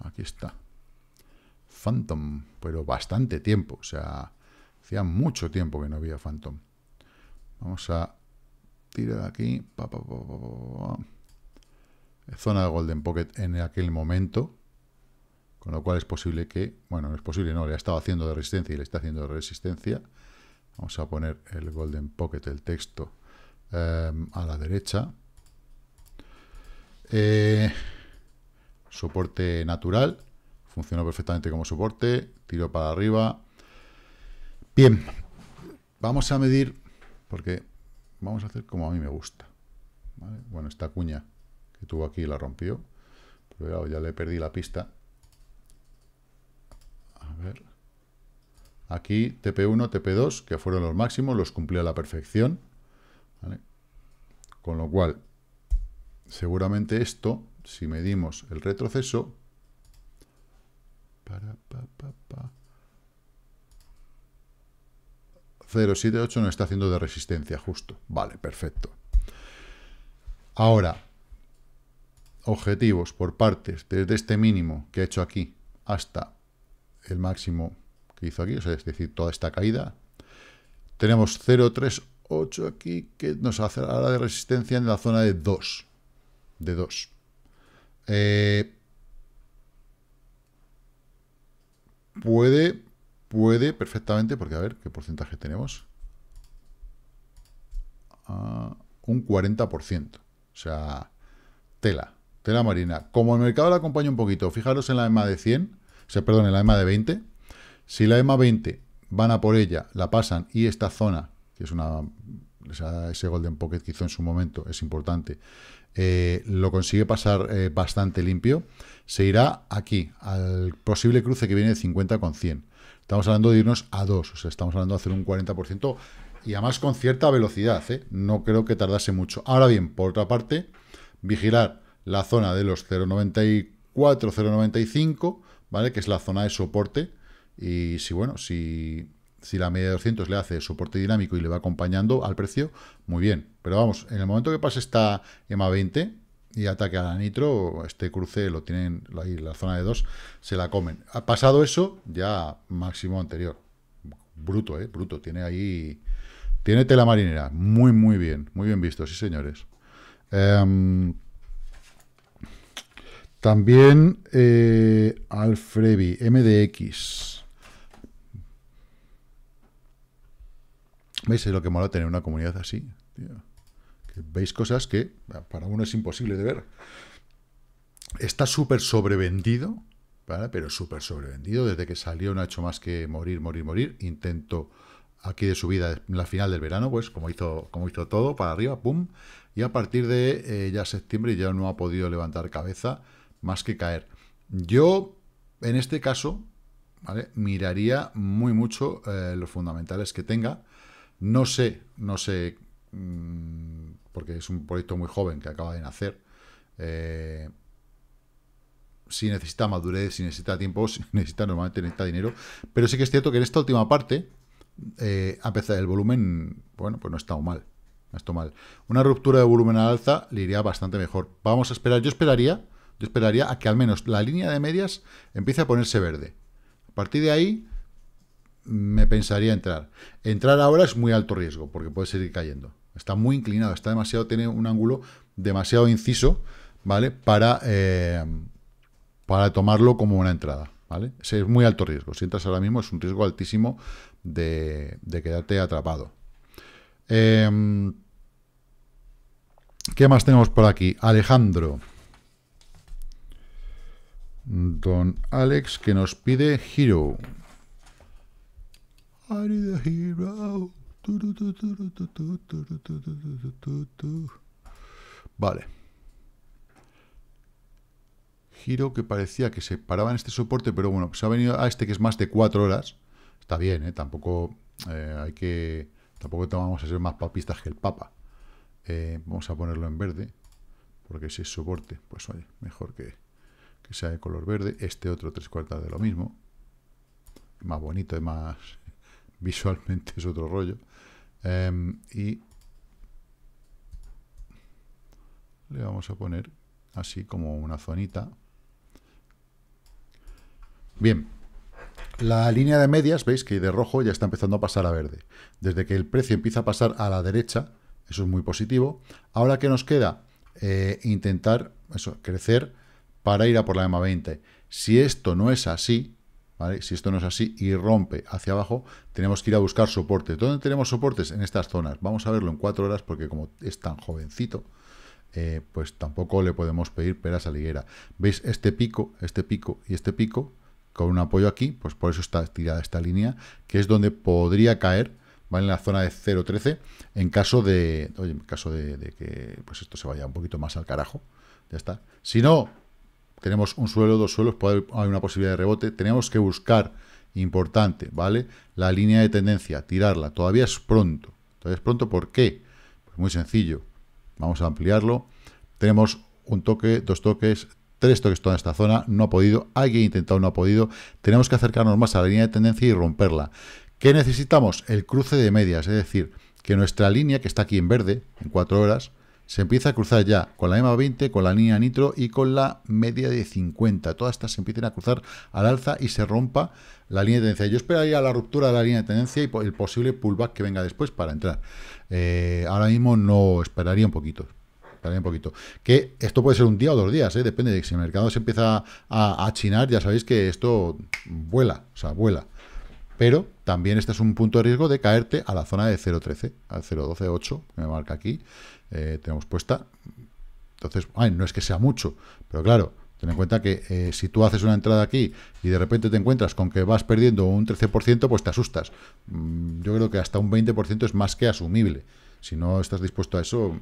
Aquí está. Phantom, pero bastante tiempo, o sea, Hacía mucho tiempo que no había Phantom. Vamos a tirar aquí. Zona de Golden Pocket en aquel momento. Con lo cual es posible que... Bueno, no es posible, no. Le ha estado haciendo de resistencia y le está haciendo de resistencia. Vamos a poner el Golden Pocket, el texto, em, a la derecha. Eh, soporte natural. Funcionó perfectamente como soporte. Tiro para arriba. Bien, vamos a medir, porque vamos a hacer como a mí me gusta. Bueno, esta cuña que tuvo aquí la rompió, pero ya, le perdí la pista. A ver, aquí TP1, TP2, que fueron los máximos, los cumplí a la perfección. Con lo cual, seguramente esto, si medimos el retroceso, 078 nos está haciendo de resistencia, justo. Vale, perfecto. Ahora, objetivos por partes, desde este mínimo que ha hecho aquí hasta el máximo que hizo aquí, es decir, toda esta caída. Tenemos 0,38 aquí que nos hace ahora de resistencia en la zona de 2. De 2. Eh, puede Puede perfectamente, porque a ver, ¿qué porcentaje tenemos? Ah, un 40%. O sea, tela, tela marina. Como el mercado la acompaña un poquito, fijaros en la EMA de 100, o sea, perdón, en la EMA de 20. Si la EMA 20 van a por ella, la pasan y esta zona, que es una ese Golden Pocket que hizo en su momento, es importante, eh, lo consigue pasar eh, bastante limpio, se irá aquí, al posible cruce que viene de 50 con 100. Estamos hablando de irnos a 2, o sea, estamos hablando de hacer un 40% y además con cierta velocidad, ¿eh? no creo que tardase mucho. Ahora bien, por otra parte, vigilar la zona de los 0.94, 0.95, ¿vale? Que es la zona de soporte y si, bueno, si, si la media de 200 le hace soporte dinámico y le va acompañando al precio, muy bien. Pero vamos, en el momento que pase esta EMA 20, y ataque a la nitro, este cruce lo tienen ahí, la zona de 2, se la comen. Ha pasado eso, ya máximo anterior. Bruto, ¿eh? Bruto. Tiene ahí... Tiene tela marinera. Muy, muy bien. Muy bien visto, sí, señores. Em, también eh, Alfrevi, MDX. ¿Veis? Es lo que mola tener una comunidad así veis cosas que para uno es imposible de ver. Está súper sobrevendido, ¿vale? pero súper sobrevendido. Desde que salió no ha hecho más que morir, morir, morir. Intento aquí de subida en la final del verano, pues como hizo, como hizo todo, para arriba, pum. Y a partir de eh, ya septiembre ya no ha podido levantar cabeza más que caer. Yo, en este caso, ¿vale? miraría muy mucho eh, los fundamentales que tenga. No sé, no sé mm, porque es un proyecto muy joven que acaba de nacer. Eh, si necesita madurez, si necesita tiempo, si necesita normalmente necesita dinero. Pero sí que es cierto que en esta última parte, eh, a pesar del volumen, bueno, pues no ha estado mal. No mal. Una ruptura de volumen al alza le iría bastante mejor. Vamos a esperar, yo esperaría, yo esperaría a que al menos la línea de medias empiece a ponerse verde. A partir de ahí, me pensaría entrar. Entrar ahora es muy alto riesgo, porque puede seguir cayendo. Está muy inclinado, está demasiado, tiene un ángulo demasiado inciso, ¿vale? Para, eh, para tomarlo como una entrada, ¿vale? es muy alto riesgo. Si entras ahora mismo es un riesgo altísimo de, quedarte atrapado. Em, ¿Qué más tenemos por aquí? Alejandro. Don Alex que nos pide Hero. I hero. Vale. Giro que parecía que se paraba en este soporte, pero bueno, se ha venido a este que es más de 4 horas. Está bien, ¿eh? Tampoco eh, hay que... Tampoco vamos a ser más papistas que el Papa. Eh, vamos a ponerlo en verde, porque si es soporte, pues oye, mejor que, que sea de color verde. Este otro tres cuartas de lo mismo. Más bonito y más Visualmente es otro rollo. Em, y le vamos a poner así como una zonita. Bien, la línea de medias, veis que de rojo ya está empezando a pasar a verde. Desde que el precio empieza a pasar a la derecha, eso es muy positivo. Ahora ¿qué nos queda eh, intentar crecer para ir a por la EMA 20. Si esto no es así, si esto no es así y rompe hacia abajo, tenemos que ir a buscar soporte. ¿Dónde tenemos soportes? En estas zonas. Vamos a verlo en cuatro horas porque como es tan jovencito, eh, pues tampoco le podemos pedir peras a la ¿Veis este pico, este pico y este pico? Con un apoyo aquí, pues por eso está tirada esta línea, que es donde podría caer ¿vale? En la zona de 0.13, en caso de, oye, en caso de, que pues esto se vaya un poquito más al carajo, ya está. Si no, tenemos un suelo, dos suelos, hay una posibilidad de rebote. Tenemos que buscar, importante, ¿vale? La línea de tendencia, tirarla. Todavía es pronto. Todavía es pronto, ¿por qué? Pues muy sencillo. Vamos a ampliarlo. Tenemos un toque, dos toques, tres toques toda esta zona. No ha podido. Alguien ha intentado, no ha podido. Tenemos que acercarnos más a la línea de tendencia y romperla. ¿Qué necesitamos? El cruce de medias, es decir, que nuestra línea, que está aquí en verde, en cuatro horas, se empieza a cruzar ya con la EMA 20, con la línea nitro y con la media de 50. Todas estas se empiezan a cruzar al alza y se rompa la línea de tendencia. Yo esperaría la ruptura de la línea de tendencia y el posible pullback que venga después para entrar. Eh, ahora mismo no esperaría un poquito. un poquito. Que esto puede ser un día o dos días, ¿eh? depende de si el mercado se empieza a, a chinar, ya sabéis que esto vuela, o sea, vuela pero también este es un punto de riesgo de caerte a la zona de 0.13, al 0.12.8, que me marca aquí, eh, tenemos puesta. Entonces, no es que sea mucho, pero claro, ten en cuenta que eh, si tú haces una entrada aquí y de repente te encuentras con que vas perdiendo un 13%, pues te asustas. Mm, yo creo que hasta un 20% es más que asumible. Si no estás dispuesto a eso,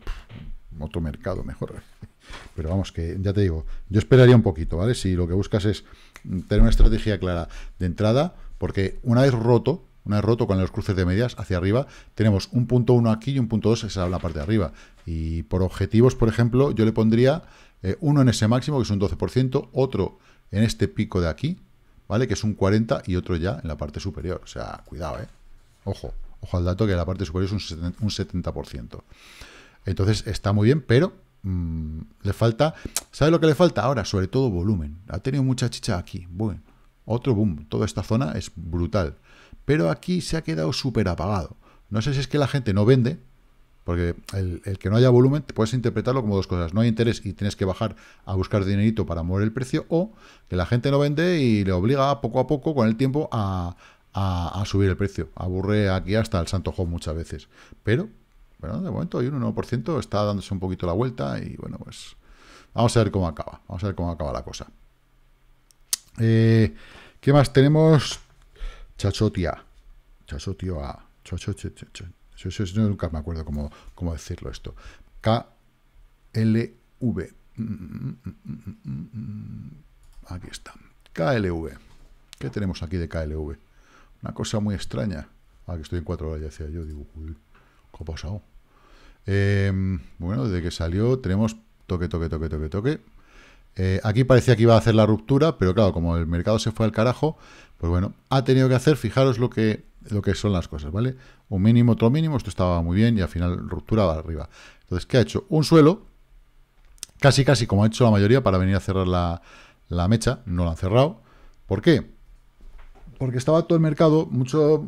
otro mercado mejor. Pero vamos, que ya te digo, yo esperaría un poquito, ¿vale? Si lo que buscas es mm, tener una estrategia clara de entrada, porque una vez roto, una vez roto con los cruces de medias hacia arriba, tenemos un punto 1 aquí y un punto 2 en la parte de arriba. Y por objetivos, por ejemplo, yo le pondría eh, uno en ese máximo, que es un 12%, otro en este pico de aquí, ¿vale? Que es un 40% y otro ya en la parte superior. O sea, cuidado, ¿eh? Ojo, ojo al dato que la parte superior es un 70%. Entonces está muy bien, pero mm, le falta... ¿Sabe lo que le falta ahora? Sobre todo volumen. Ha tenido mucha chicha aquí. Bueno, otro boom. Toda esta zona es brutal. Pero aquí se ha quedado súper apagado. No sé si es que la gente no vende, porque el, que no haya volumen, puedes interpretarlo como dos cosas. No hay interés y tienes que bajar a buscar dinerito para mover el precio, o que la gente no vende y le obliga poco a poco, con el tiempo, a, subir el precio. Aburre aquí hasta el santo Job muchas veces. Pero, bueno, de momento hay un 1%, está dándose un poquito la vuelta y bueno, pues vamos a ver cómo acaba. Vamos a ver cómo acaba la cosa. Eh, ¿Qué más tenemos? Chachotia. Chachotio A. Yo nunca me acuerdo cómo, cómo decirlo esto. KLV. Mm, mm, mm, aquí está. KLV. ¿Qué tenemos aquí de KLV? Una cosa muy extraña. Ah, que estoy en cuatro horas, ya decía yo. Digo, uy, ¿qué ha pasado? Em, bueno, desde que salió tenemos toque, toque, toque, toque, toque. Eh, aquí parecía que iba a hacer la ruptura, pero claro, como el mercado se fue al carajo, pues bueno, ha tenido que hacer, fijaros lo que, lo que son las cosas, ¿vale? Un mínimo, otro mínimo, esto estaba muy bien y al final ruptura va arriba. Entonces, ¿qué ha hecho? Un suelo, casi casi como ha hecho la mayoría para venir a cerrar la, mecha, no la han cerrado. ¿Por qué? Porque estaba todo el mercado, mucho,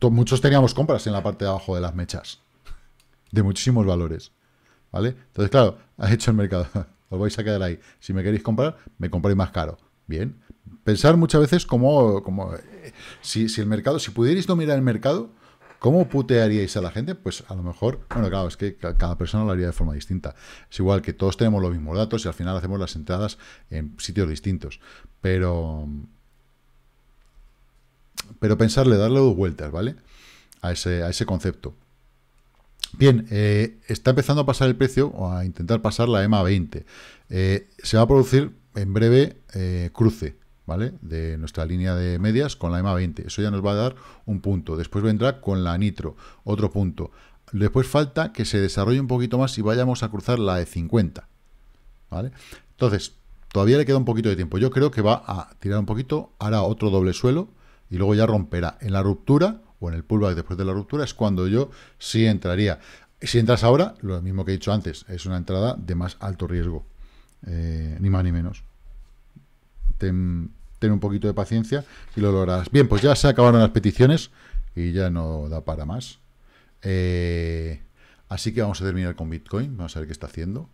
muchos teníamos compras en la parte de abajo de las mechas, de muchísimos valores, ¿vale? Entonces, claro, ha hecho el mercado... os vais a quedar ahí. Si me queréis comprar, me compráis más caro. Bien. Pensar muchas veces cómo... Eh, si, el mercado, si pudierais dominar el mercado, ¿cómo putearíais a la gente? Pues a lo mejor, bueno, claro, es que cada persona lo haría de forma distinta. Es igual que todos tenemos los mismos datos y al final hacemos las entradas en sitios distintos. Pero. Pero pensarle, darle dos vueltas, ¿vale? A ese, a ese concepto. Bien, eh, está empezando a pasar el precio, o a intentar pasar la EMA 20. Eh, se va a producir en breve eh, cruce, ¿vale? De nuestra línea de medias con la EMA 20. Eso ya nos va a dar un punto. Después vendrá con la Nitro, otro punto. Después falta que se desarrolle un poquito más y vayamos a cruzar la e 50. ¿Vale? Entonces, todavía le queda un poquito de tiempo. Yo creo que va a tirar un poquito, hará otro doble suelo y luego ya romperá. En la ruptura o en el pullback después de la ruptura, es cuando yo sí entraría. Si entras ahora, lo mismo que he dicho antes, es una entrada de más alto riesgo, eh, ni más ni menos. Ten, un poquito de paciencia y lo lograrás. Bien, pues ya se acabaron las peticiones y ya no da para más. Eh, así que vamos a terminar con Bitcoin, vamos a ver qué está haciendo.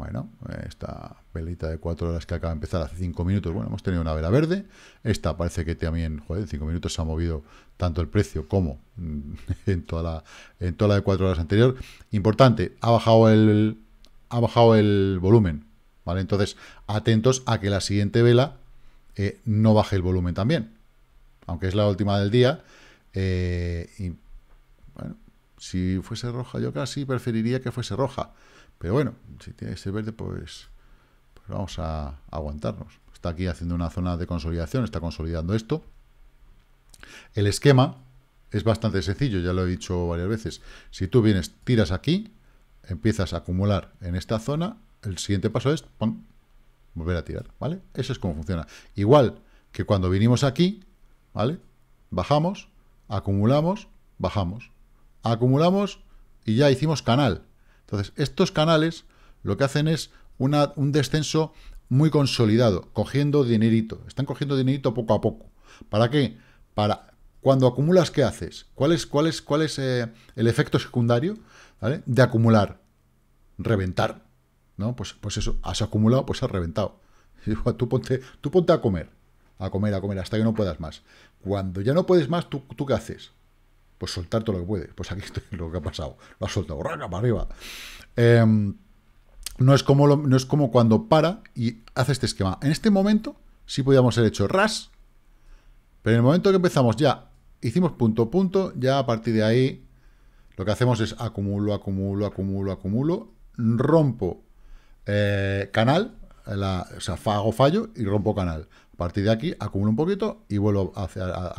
Bueno, esta velita de cuatro horas que acaba de empezar hace cinco minutos, bueno, hemos tenido una vela verde. Esta parece que también, joder, en cinco minutos se ha movido tanto el precio como en toda la, en toda la de cuatro horas anterior. Importante, ha bajado el, ha bajado el volumen, ¿vale? Entonces, atentos a que la siguiente vela eh, no baje el volumen también. Aunque es la última del día, eh, y bueno, si fuese roja, yo casi preferiría que fuese roja. Pero bueno, si tiene ese verde, pues, pues, vamos a, aguantarnos. Está aquí haciendo una zona de consolidación, está consolidando esto. El esquema es bastante sencillo, ya lo he dicho varias veces. Si tú vienes, tiras aquí, empiezas a acumular en esta zona, el siguiente paso es volver a tirar, ¿vale? Eso es como funciona. Igual que cuando vinimos aquí, ¿vale? Bajamos, acumulamos, bajamos acumulamos y ya hicimos canal. Entonces, estos canales lo que hacen es una, un descenso muy consolidado, cogiendo dinerito. Están cogiendo dinerito poco a poco. ¿Para qué? Para cuando acumulas, ¿qué haces? ¿Cuál es, cuál es, cuál es eh, el efecto secundario de acumular? Reventar. ¿no? Pues, pues eso, has acumulado, pues has reventado. Tú ponte, tú ponte a comer, a comer, a comer, hasta que no puedas más. Cuando ya no puedes más, ¿tú, tú qué haces? pues soltar todo lo que puede. Pues aquí estoy lo que ha pasado. Lo ha soltado, raca para arriba. Em, no, es como no es como cuando para y hace este esquema. En este momento sí podíamos haber hecho ras, pero en el momento que empezamos ya, hicimos punto, punto, ya a partir de ahí lo que hacemos es acumulo, acumulo, acumulo, acumulo, rompo eh, canal, o sea, hago fallo y rompo canal partir de aquí, acumulo un poquito y vuelvo a,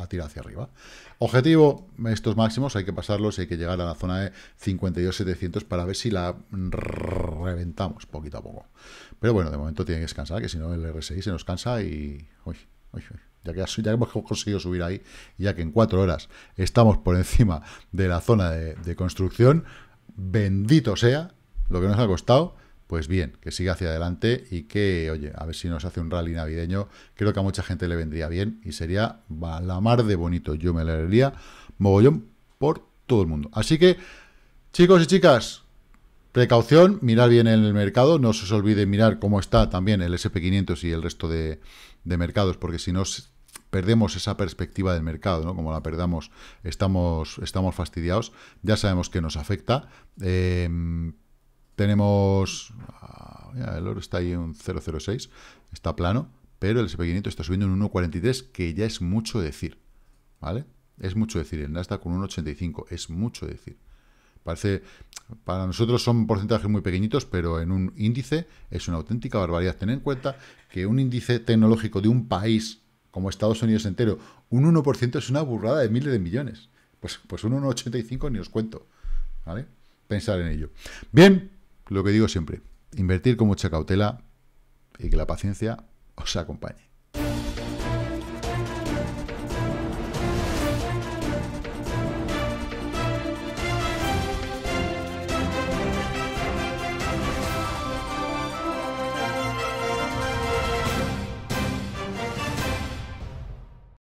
tirar hacia arriba. Objetivo, estos máximos hay que pasarlos y hay que llegar a la zona de 52.700 para ver si la reventamos poquito a poco. Pero bueno, de momento tiene que descansar, que si no el RSI se nos cansa y... Uy, Ya que, ya hemos conseguido subir ahí, ya que en cuatro horas estamos por encima de la zona de construcción, bendito sea lo que nos ha costado pues bien, que siga hacia adelante y que, oye, a ver si nos hace un rally navideño. Creo que a mucha gente le vendría bien y sería la mar de bonito. Yo me leería mogollón por todo el mundo. Así que, chicos y chicas, precaución, mirar bien en el mercado. No se os olvide mirar cómo está también el SP500 y el resto de, mercados, porque si no perdemos esa perspectiva del mercado, ¿no? Como la perdamos, estamos, estamos fastidiados. Ya sabemos que nos afecta. Em, tenemos... Ah, el oro está ahí en un 0,06, está plano, pero el SP500 está subiendo en 1,43, que ya es mucho decir, ¿vale? Es mucho decir, el Nasdaq con 1,85, es mucho decir. Parece, para nosotros son porcentajes muy pequeñitos, pero en un índice es una auténtica barbaridad. Tener en cuenta que un índice tecnológico de un país como Estados Unidos entero, un 1% es una burrada de miles de millones. Pues, pues un 1,85 ni os cuento. ¿vale? Pensar en ello. Bien, lo que digo siempre, invertir con mucha cautela y que la paciencia os acompañe.